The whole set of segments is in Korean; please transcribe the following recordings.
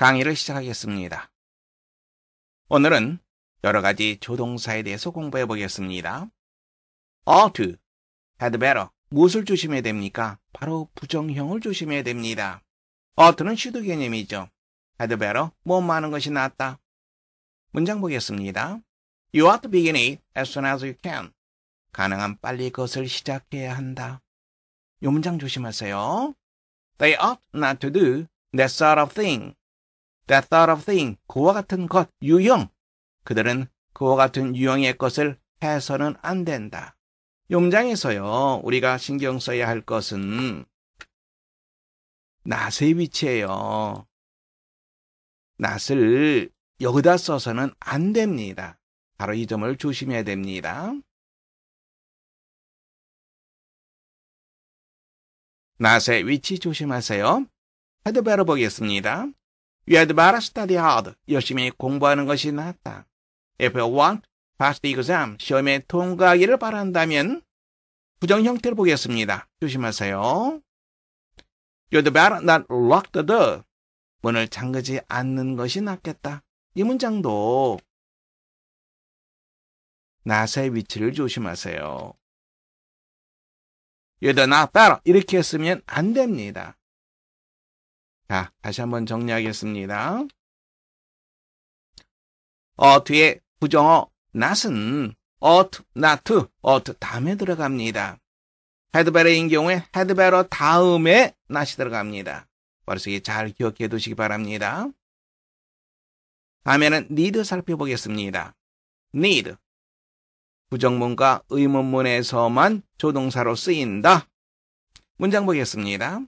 강의를 시작하겠습니다. 오늘은 여러 가지 조동사에 대해서 공부해 보겠습니다. ought, had better, 무엇을 조심해야 됩니까? 바로 부정형을 조심해야 됩니다. out는 아, should 개념이죠. had better, 뭐 많은 것이 낫다. 문장 보겠습니다. You ought to begin it as soon as you can. 가능한 빨리 그것을 시작해야 한다. 요 문장 조심하세요. They ought not to do that sort of thing. that sort of thing, 그와 같은 것, 유형. 그들은 그와 같은 유형의 것을 해서는 안 된다. 용장에서요, 우리가 신경 써야 할 것은 낫의 위치예요. 낫을 여기다 써서는 안 됩니다. 바로 이 점을 조심해야 됩니다. 낫의 위치 조심하세요. 헤드바로 보겠습니다. You had better study hard. 열심히 공부하는 것이 낫다. If you want, pass the exam. 시험에 통과하기를 바란다면 부정 형태를 보겠습니다. 조심하세요. You'd better not lock the door. 문을 잠그지 않는 것이 낫겠다. 이 문장도 나사의 위치를 조심하세요. You'd not better 이렇게 쓰면 안 됩니다. 자, 다시 한번 정리하겠습니다. 어, 뒤에 부정어 not은 ought not, ought 다음에 들어갑니다. had better인 경우에 had better 다음에 not이 들어갑니다. 벌써 속에잘 기억해 두시기 바랍니다. 다음에는 need 살펴보겠습니다. need. 부정문과 의문문에서만 조동사로 쓰인다. 문장 보겠습니다.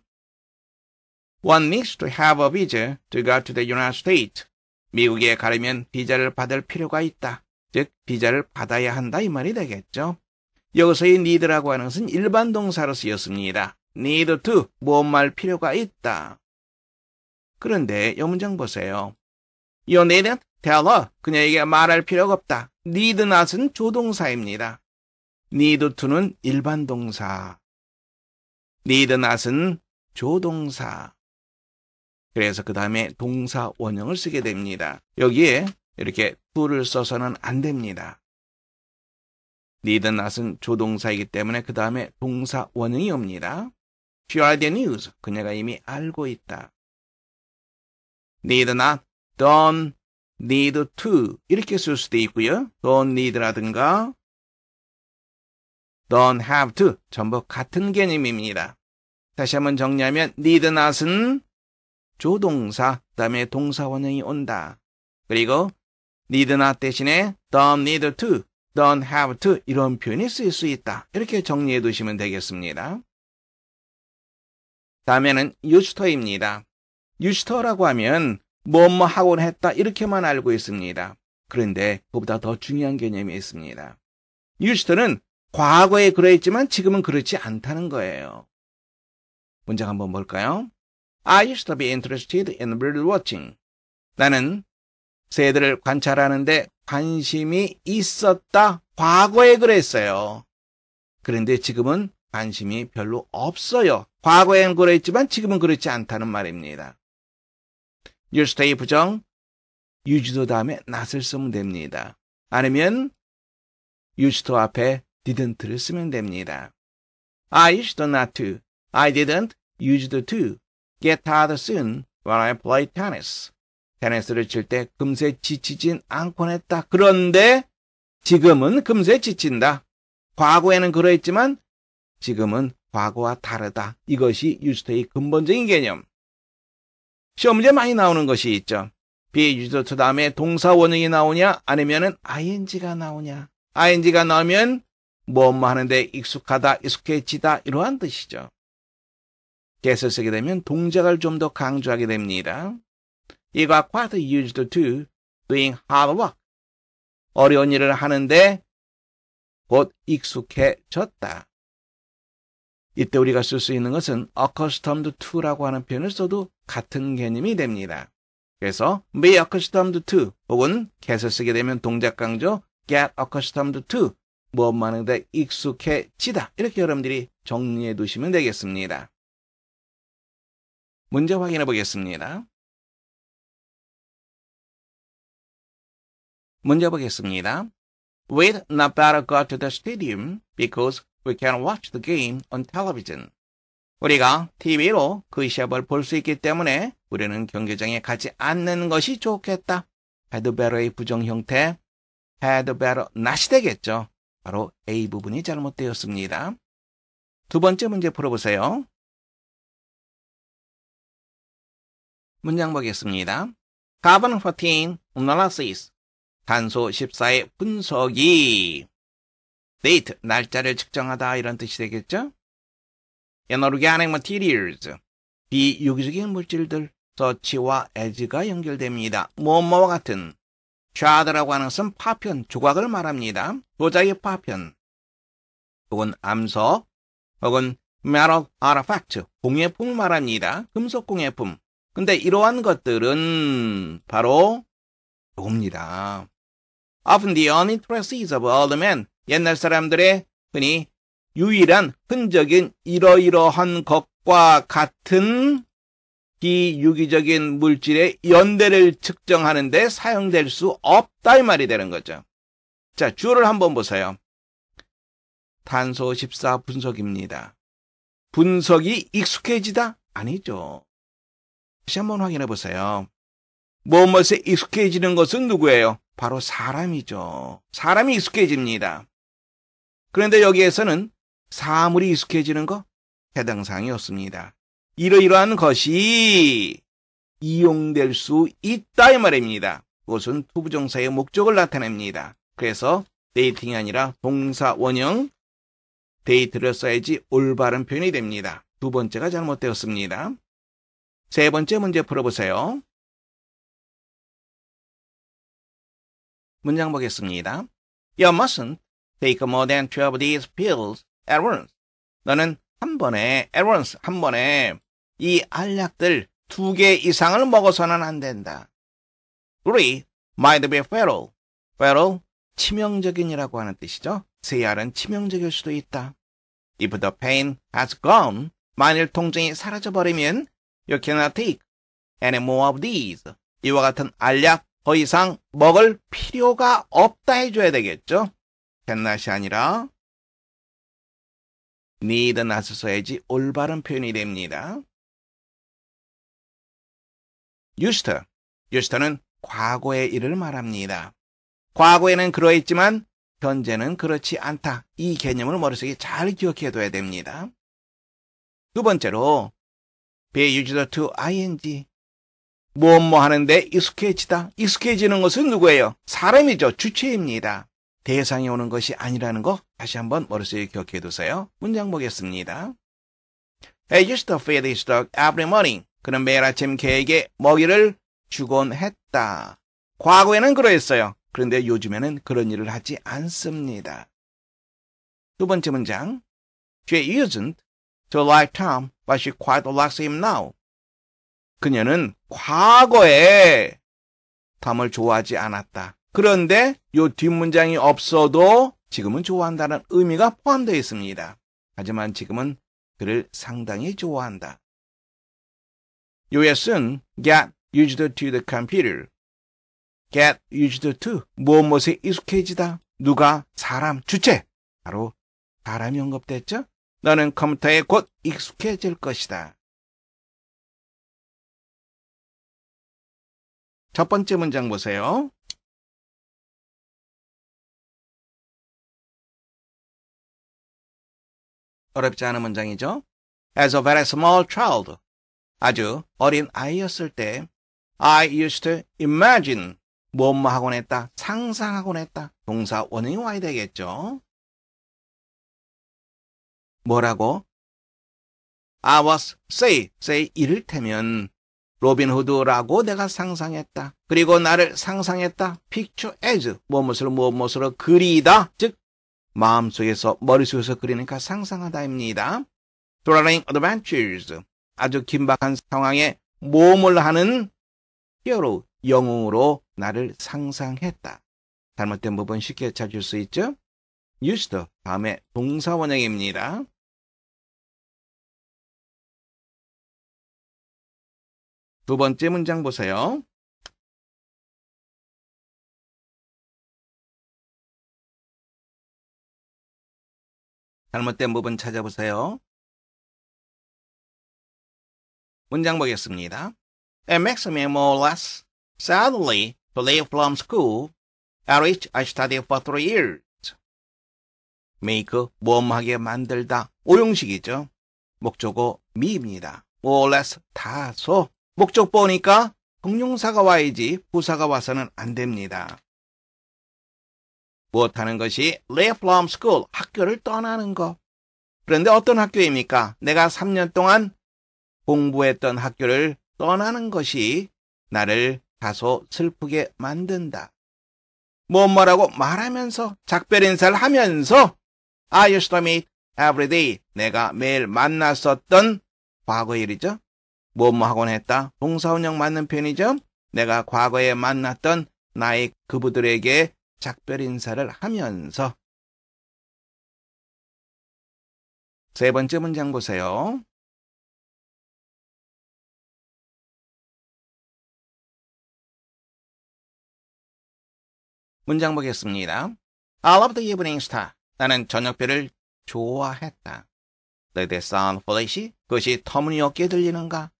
One needs to have a visa to go to the United States. 미국에 가려면 비자를 받을 필요가 있다. 즉, 비자를 받아야 한다 이 말이 되겠죠. 여기서의 need라고 하는 것은 일반 동사로 쓰였습니다. need to, 무엇말 필요가 있다. 그런데 여 문장 보세요. You needn't tell her. 그녀에게 말할 필요가 없다. need not은 조동사입니다. need to는 일반 동사. need not은 조동사. 그래서 그 다음에 동사 원형을 쓰게 됩니다. 여기에 이렇게 to를 써서는 안 됩니다. need not은 조동사이기 때문에 그 다음에 동사 원형이 옵니다. She already knew. 그녀가 이미 알고 있다. need not, don't need to 이렇게 쓸 수도 있고요. don't need라든가 don't have to 전부 같은 개념입니다. 다시 한번 정리하면 need not은 조동사, 다음에 동사 원형이 온다. 그리고 need not 대신에 don't need to, don't have to 이런 표현이 쓰일 수 있다. 이렇게 정리해 두시면 되겠습니다. 다음에는 유스터입니다. 유스터라고 하면 뭐 뭐 하곤 했다 이렇게만 알고 있습니다. 그런데 그보다 더 중요한 개념이 있습니다. 유스터는 과거에 그랬지만 지금은 그렇지 않다는 거예요. 문장 한번 볼까요? I used to be interested in bird watching. 나는 새들을 관찰하는데 관심이 있었다. 과거에 그랬어요. 그런데 지금은 관심이 별로 없어요. 과거엔 그랬지만 지금은 그렇지 않다는 말입니다. 뉴스테이 부정, 유지도 다음에 낫을 쓰면 됩니다. 아니면 유지도 앞에 didn't를 쓰면 됩니다. I used to not to. I didn't used to. get tired soon when I play tennis. 테니스를 칠 때 금세 지치진 않곤 했다. 그런데 지금은 금세 지친다. 과거에는 그러했지만 지금은 과거와 다르다. 이것이 유스터의 근본적인 개념. 시험제 문 많이 나오는 것이 있죠. 비유저처 다음에 동사 원형이 나오냐 아니면은 ing가 나오냐. ing가 나오면 뭐뭐 하는데 익숙하다, 익숙해지다 이러한 뜻이죠. g e 쓰게 되면 동작을 좀 더 강조하게 됩니다. 이가 quite used to doing hard work. 어려운 일을 하는데 곧 익숙해졌다. 이때 우리가 쓸 수 있는 것은 accustomed to라고 하는 표현을 써도 같은 개념이 됩니다. 그래서 be accustomed to 혹은 g e 쓰게 되면 동작 강조 get accustomed to 무엇만에 익숙해지다 이렇게 여러분들이 정리해 두시면 되겠습니다. 문제 확인해 보겠습니다. 문제 보겠습니다. Wait n a b e r a got to the stadium because we can watch the game on television. 우리가 TV로 그 시합을 볼 수 있기 때문에 우리는 경기장에 가지 않는 것이 좋겠다. 헤드베러의 부정 형태, 헤드베러 낫이 되겠죠. 바로 A 부분이 잘못되었습니다. 두 번째 문제 풀어보세요. 문장 보겠습니다. Carbon 14 analysis 탄소 14의 분석이 date 날짜를 측정하다 이런 뜻이 되겠죠? Inorganic materials 비유기적인 물질들 서치와 에즈가 연결됩니다. 뭐뭐와 같은 샤드라고 하는 것은 파편, 조각을 말합니다. 도자기 파편 혹은 암석 혹은 metal artifact 공예품을 말합니다. 금속 공예품 근데 이러한 것들은 바로 요겁니다. Often the only traces of old men, 옛날 사람들의 흔히 유일한 흔적인 이러이러한 것과 같은 비유기적인 물질의 연대를 측정하는 데 사용될 수 없다 이 말이 되는 거죠. 자, 주어를 한번 보세요. 탄소 14 분석입니다. 분석이 익숙해지다? 아니죠. 다시 한번 확인해 보세요. 무엇에 뭐 익숙해지는 것은 누구예요? 바로 사람이죠. 사람이 익숙해집니다. 그런데 여기에서는 사물이 익숙해지는 것 해당 사항이 없습니다. 이러이러한 것이 이용될 수 있다 이 말입니다. 그것은 투부정사의 목적을 나타냅니다. 그래서 데이팅이 아니라 동사 원형 데이트를 써야지 올바른 표현이 됩니다. 두 번째가 잘못되었습니다. 세 번째 문제 풀어보세요. 문장 보겠습니다. You mustn't take more than 12 these pills at once. 너는 한 번에, at once, 한 번에 이 알약들 두 개 이상을 먹어서는 안 된다. 3. Might be fatal. fatal, 치명적인이라고 하는 뜻이죠. 세알은 치명적일 수도 있다. If the pain has gone, 만일 통증이 사라져버리면 You cannot take any more of these. 이와 같은 알약 더 이상 먹을 필요가 없다 해줘야 되겠죠? cannot이 아니라 need not 써야지 올바른 표현이 됩니다. used. used는 과거의 일을 말합니다. 과거에는 그러했지만 현재는 그렇지 않다. 이 개념을 머릿속에 잘 기억해둬야 됩니다. 두 번째로 be used to ing. 무뭐 하는데 익숙해지다. 익숙해지는 것은 누구예요? 사람이죠. 주체입니다. 대상이 오는 것이 아니라는 거 다시 한번 머릿속에 기억해 두세요. 문장 보겠습니다. I used to feed his dog every morning. 그는 매일 아침 개에게 먹이를 주곤 했다. 과거에는 그러했어요. 그런데 요즘에는 그런 일을 하지 않습니다. 두 번째 문장. She isn't to like Tom, but she quite likes him now. 그녀는 과거에 탐을 좋아하지 않았다. 그런데 이 뒷문장이 없어도 지금은 좋아한다는 의미가 포함되어 있습니다. 하지만 지금은 그를 상당히 좋아한다. 요에은 get used to the computer. get used to 무엇무엇에 익숙해지다. 누가 사람 주체 바로 사람이 언급됐죠? 너는 컴퓨터에 곧 익숙해질 것이다. 첫 번째 문장 보세요. 어렵지 않은 문장이죠. As a very small child, 아주 어린 아이였을 때, I used to imagine, 뭐 뭐 하곤 했다, 상상하곤 했다. 동사 원형이 와야 되겠죠. 뭐라고? I was say, say 이를테면 로빈후드라고 내가 상상했다. 그리고 나를 상상했다. picture as 무엇을 무엇으로 그리다. 즉 마음속에서 머릿속에서 그리니까 상상하다입니다. Thrilling adventures 아주 긴박한 상황에 몸을 하는 히어로 영웅으로 나를 상상했다. 잘못된 부분 쉽게 찾을 수 있죠? used 다음에 동사 원형입니다. 두 번째 문장 보세요. 잘못된 부분 찾아보세요. 문장 보겠습니다. And Maxime more or less sadly to leave from school, at which I studied for three years. make 모험하게 만들다 오용식이죠. 목적어 미입니다. more or less 다소 목적 보니까 형용사가 와야지 부사가 와서는 안 됩니다. 무엇하는 것이 leave from school, 학교를 떠나는 것. 그런데 어떤 학교입니까? 내가 3년 동안 공부했던 학교를 떠나는 것이 나를 다소 슬프게 만든다. 뭔 말하고 말하면서 작별 인사를 하면서 I used to meet every day. 내가 매일 만났었던 과거일이죠. 뭐뭐 하곤 했다. 동사운영 맞는 편이죠? 내가 과거에 만났던 나의 그부들에게 작별 인사를 하면서 세 번째 문장 보세요. 문장 보겠습니다. I love the evening star. 나는 저녁별을 좋아했다. that Did 너희들 사운드 i 래시 그것이 터무니없게 들리는가?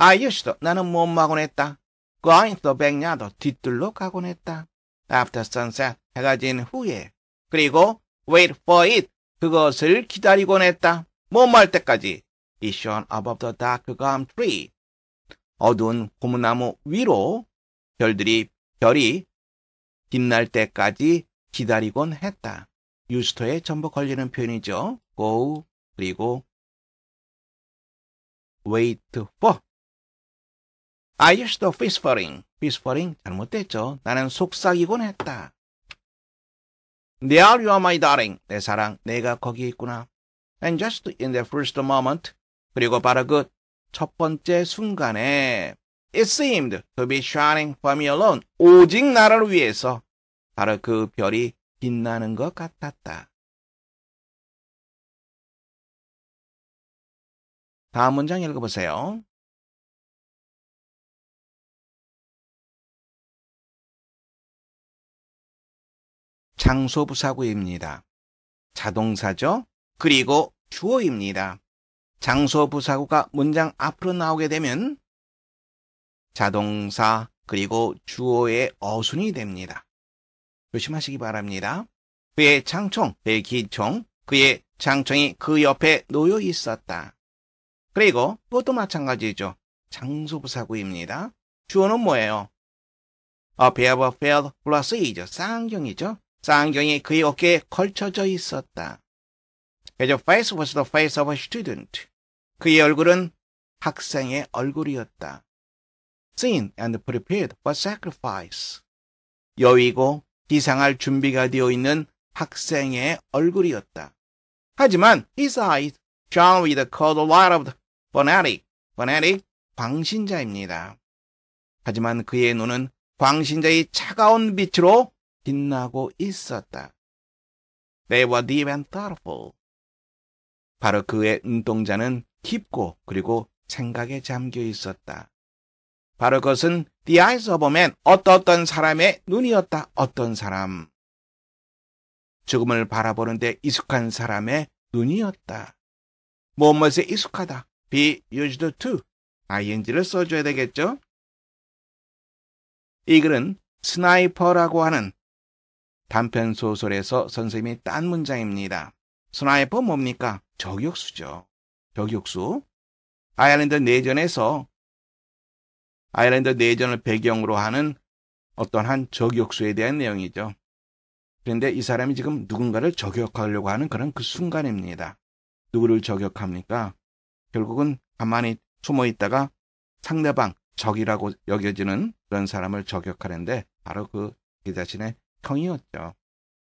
아이유씨도 나는 못마곤 했다. 과인도 그 백야도 뒤뜰로 가곤 했다. After sunset, 해가 진 후에. 그리고 wait for it, 그것을 기다리곤 했다. 못말 때까지. 이 t shone above the dark gum tree. 어두운 고무나무 위로 별들이, 별이 빛날 때까지 기다리곤 했다. 유스토에 전부 걸리는 표현이죠. go, 그리고 wait for. I used to whispering. whispering 잘못됐죠. 나는 속삭이곤 했다. There you are my darling. 내 사랑, 내가 거기 있구나. And just in the first moment. 그리고 바로 그 첫 번째 순간에 It seemed to be shining for me alone. 오직 나를 위해서 바로 그 별이 빛나는 것 같았다. 다음 문장 읽어보세요. 장소부사구입니다. 자동사죠? 그리고 주어입니다. 장소부사구가 문장 앞으로 나오게 되면 자동사 그리고 주어의 어순이 됩니다. 조심하시기 바랍니다. 그의 장총, 그 기총, 그의 장총이 그 옆에 놓여 있었다. 그리고 그것도 마찬가지죠. 장소부사구입니다. 주어는 뭐예요? A pair of failed l a s s e 쌍경이죠. 쌍경이 그의 어깨에 걸쳐져 있었다. His face was the face of a student. 그의 얼굴은 학생의 얼굴이었다. Sin and prepared for sacrifice. 여의고 기상할 준비가 되어 있는 학생의 얼굴이었다. 하지만 his eyes shone with the cold light of the fanatic. fanatic, 광신자입니다. 하지만 그의 눈은 광신자의 차가운 빛으로 빛나고 있었다. They were deep and thoughtful. 바로 그의 눈동자는 깊고 그리고 생각에 잠겨 있었다. 바로 그것은 the eyes of a man, 어떤 어떤 사람의 눈이었다. 어떤 사람. 죽음을 바라보는데 익숙한 사람의 눈이었다. 무엇에 익숙하다. be used to. ing를 써줘야 되겠죠? 이 글은 스나이퍼라고 하는 단편 소설에서 선생님이 딴 문장입니다. 스나이퍼 뭡니까? 저격수죠. 저격수. 아일랜드 내전에서 아일랜드 내전을 배경으로 하는 어떠한 저격수에 대한 내용이죠. 그런데 이 사람이 지금 누군가를 저격하려고 하는 그런 그 순간입니다. 누구를 저격합니까? 결국은 가만히 숨어 있다가 상대방 적이라고 여겨지는 그런 사람을 저격하는데 바로 그 자신의 형이었죠.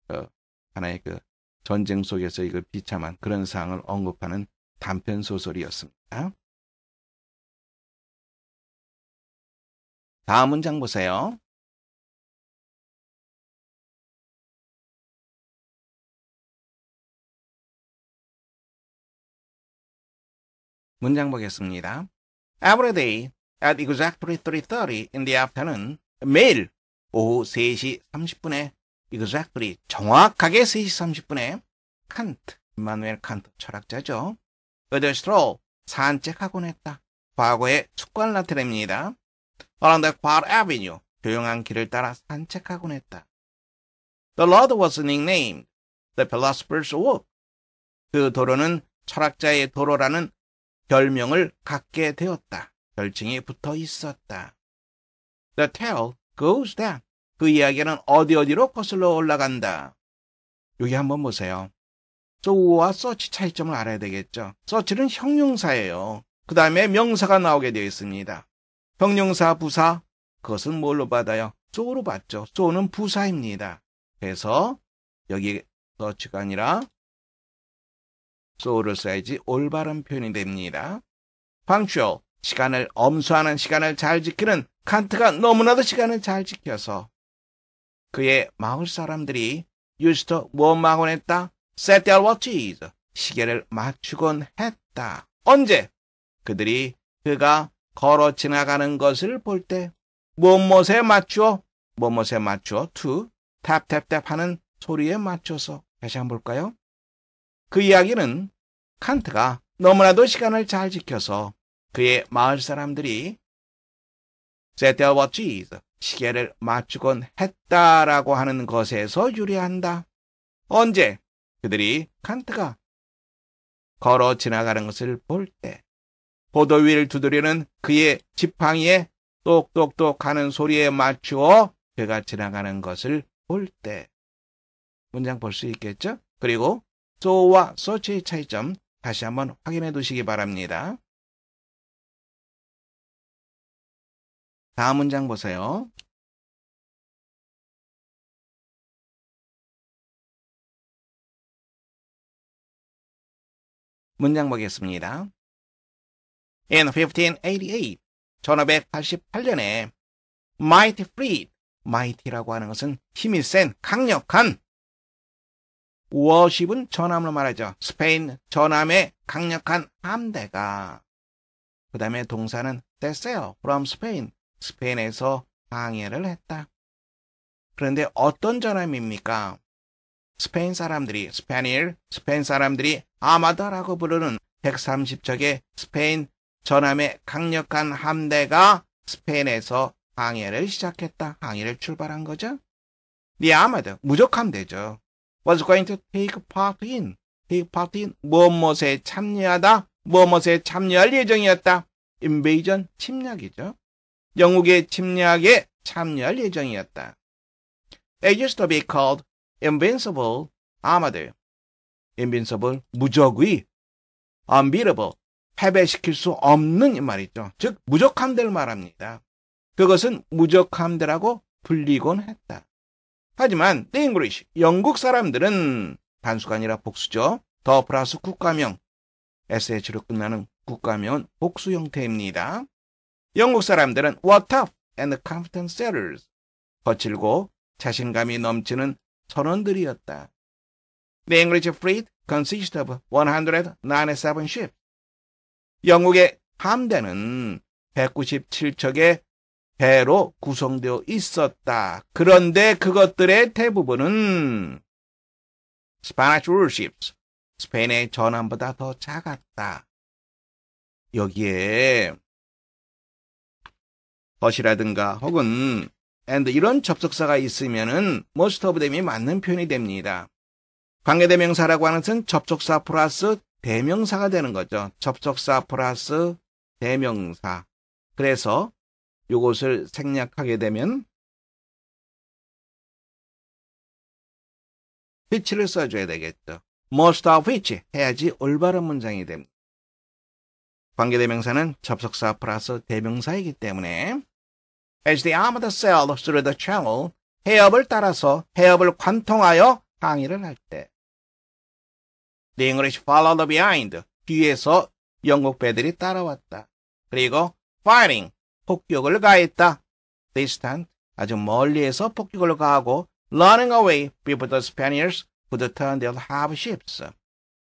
어, 하나의 그 전쟁 속에서 이걸 비참한 그런 상황을 언급하는 단편 소설이었습니다. 다음 문장 보세요. 문장 보겠습니다. Every day at exactly 3.30 in the afternoon, 매일 오후 3시 30분에 exactly 정확하게 3시 30분에 칸트, 임마누엘 칸트 철학자죠. 어들 스트로 산책하곤 했다. 과거의 습관 나타입니다 Along the quiet avenue, 조용한 길을 따라 산책하곤 했다. The road was nicknamed the philosopher's walk. 그 도로는 철학자의 도로라는 별명을 갖게 되었다. 별칭이 붙어 있었다. The tale goes 그 down. 그 이야기는 어디 어디로 거슬러 올라간다. 여기 한번 보세요. 소우와 서치 차이점을 알아야 되겠죠. 서치는 형용사예요. 그 다음에 명사가 나오게 되어 있습니다. 형용사, 부사, 그것은 뭘로 받아요? 소로 받죠. 소는 부사입니다. 그래서 여기 서치가 아니라 소를 써야지 올바른 표현이 됩니다. 방쇼, 시간을 엄수하는 시간을 잘 지키는 칸트가 너무나도 시간을 잘 지켜서 그의 마을 사람들이 유스터 무망원 뭐 했다? 세알 워치즈 시계를 맞추곤 했다. 언제? 그들이 그가 걸어 지나가는 것을 볼때 무엇에 맞추어 무엇에 맞추어 투 탭 탭탭 하는 소리에 맞춰서 다시 한번 볼까요? 그 이야기는 칸트가 너무나도 시간을 잘 지켜서 그의 마을 사람들이 세대워치 시계를 맞추곤 했다라고 하는 것에서 유래한다. 언제 그들이 칸트가 걸어 지나가는 것을 볼 때 보도 위를 두드리는 그의 지팡이에 똑똑똑 하는 소리에 맞추어 그가 지나가는 것을 볼 때 문장 볼 수 있겠죠? 그리고 소와소치의 차이점 다시 한번 확인해 두시기 바랍니다. 다음 문장 보세요. 문장 보겠습니다. In 1588, 1588년에 mighty fleet, mighty라고 하는 것은 힘이 센 강력한 워십은 전함을 말하죠. 스페인 전함의 강력한 함대가 그 다음에 동사는 됐어요. from Spain, 스페인에서 항해를 했다. 그런데 어떤 전함입니까? 스페인 사람들이 스페니엘 스페인 사람들이 아마다라고 부르는 130척의 스페인 전함의 강력한 함대가 스페인에서 항해를 시작했다. 항해를 출발한 거죠. 네 아마도 무적함대죠. was going to take part in, take part in, 무엇무엇에 참여하다, 무엇무엇에 참여할 예정이었다. invasion, 침략이죠. 영국의 침략에 참여할 예정이었다. It used to be called Invincible a r m a d Invincible, 무적의, unbeatable, 패배시킬 수 없는 말이죠. 즉, 무적함들 말합니다. 그것은 무적함들하고 불리곤 했다. 하지만 The English, 영국 사람들은 단수가 아니라 복수죠. 더 플러스 국가명, SH로 끝나는 국가명은 복수 형태입니다. 영국 사람들은 What t u p and competent sailors. 거칠고 자신감이 넘치는 선원들이었다. The English fleet consisted of 197 ships. 영국의 함대는 197척의 배로 구성되어 있었다. 그런데 그것들의 대부분은 Spanish warships, 스페인의 전함보다 더 작았다. 여기에 것이라든가 혹은 and 이런 접속사가 있으면은 most of them이 맞는 표현이 됩니다. 관계대명사라고 하는 것은 접속사 플러스 대명사가 되는 거죠. 접속사 플러스 대명사. 그래서 이것을 생략하게 되면 which를 써줘야 되겠죠. most of which 해야지 올바른 문장이 됩니다. 관계대명사는 접속사 플러스 대명사이기 때문에 as they arm the cell through the channel, 해협을 따라서 해협을 관통하여 항해를 할 때. The English followed behind. 뒤에서 영국 배들이 따라왔다. 그리고 firing, 폭격을 가했다. distant, 아주 멀리에서 폭격을 가하고 running away before the Spaniards could turn their half ships.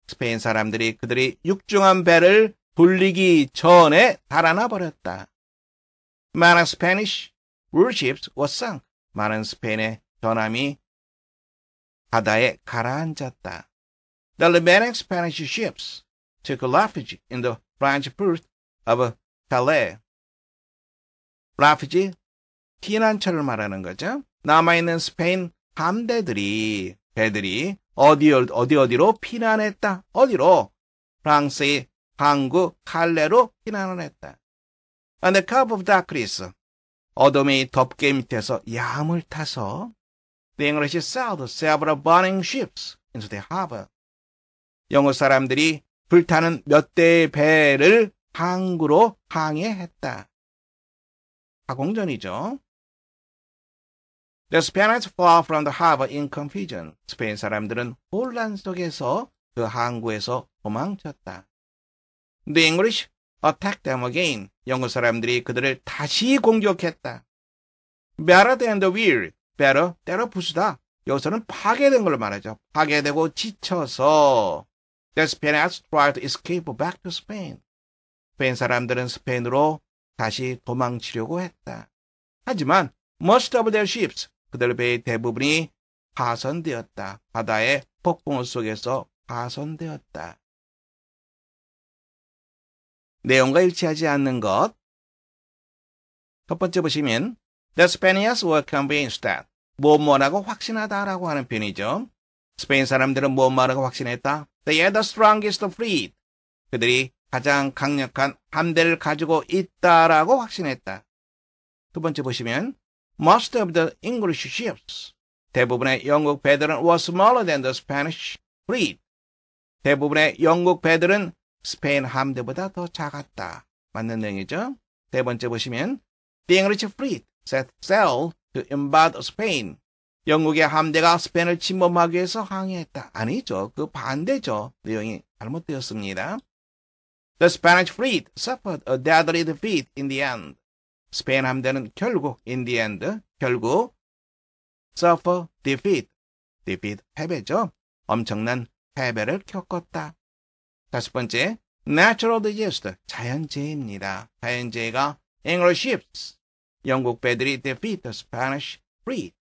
스페인 사람들이 그들이 육중한 배를 돌리기 전에 달아나 버렸다. 많은 스페니쉬 worships was sunk. 많은 스페인의 전함이 바다에 가라앉았다. The remaining Spanish ships took refuge in the French port of Calais. refuge, 피난처를 말하는 거죠. 남아있는 스페인 함대들이, 배들이 어디, 어디 어디로 피난했다. 어디로? 프랑스의 항구 칼레로 피난을 했다. on the cup of darkness. 어둠이 덮개 밑에서 야함을 타서 The English sailed several burning ships into the harbor. 영어 사람들이 불타는 몇 대의 배를 항구로 항해했다. 가공전이죠. The Spaniards fell from the harbor in confusion. 스페인 사람들은 혼란 속에서 그 항구에서 도망쳤다. The English attack them again. 영국 사람들이 그들을 다시 공격했다. Better than the weird. better, 때려 부수다. 여기서는 파괴된 걸로 말하죠. 파괴되고 지쳐서 The Spaniards tried to escape back to Spain. 스페인 사람들은 스페인으로 다시 도망치려고 했다. 하지만 most of their ships, 그들 배의 대부분이 파손되었다. 바다의 폭풍 속에서 파손되었다. 내용과 일치하지 않는 것. 첫 번째 보시면 The Spaniards were convinced that 무엇뭐라고 확신하다라고 하는 표현이죠. 스페인 사람들은 무엇뭐라고 확신했다. They had the strongest fleet. 그들이 가장 강력한 함대를 가지고 있다라고 확신했다. 두 번째 보시면 Most of the English ships. 대부분의 영국 배들은 were smaller than the Spanish fleet. 대부분의 영국 배들은 스페인 함대보다 더 작았다. 맞는 내용이죠. 세 번째 보시면 The English fleet set sail to embard Spain. 영국의 함대가 스페인을 침범하기 위해서 항해했다. 아니죠. 그 반대죠. 내용이 잘못되었습니다. The Spanish fleet suffered a deadly defeat in the end. 스페인 함대는 결국 in the end 결국 suffer defeat defeat 패배죠. 엄청난 패배를 겪었다. 다섯 번째, natural disaster, 자연재해입니다. 자연재해가 English ships, 영국 배들이 defeat Spanish fleet,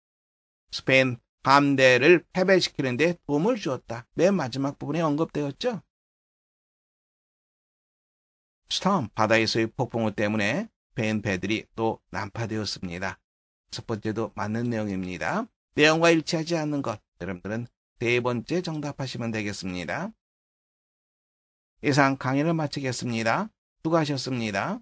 스페인 함대를 패배시키는데 도움을 주었다. 맨 마지막 부분에 언급되었죠. 스톰, 바다에서의 폭풍우 때문에 스페인 배들이 또 난파되었습니다. 첫 번째도 맞는 내용입니다. 내용과 일치하지 않는 것, 여러분들은 네 번째 정답하시면 되겠습니다. 이상 강의를 마치겠습니다. 수고하셨습니다.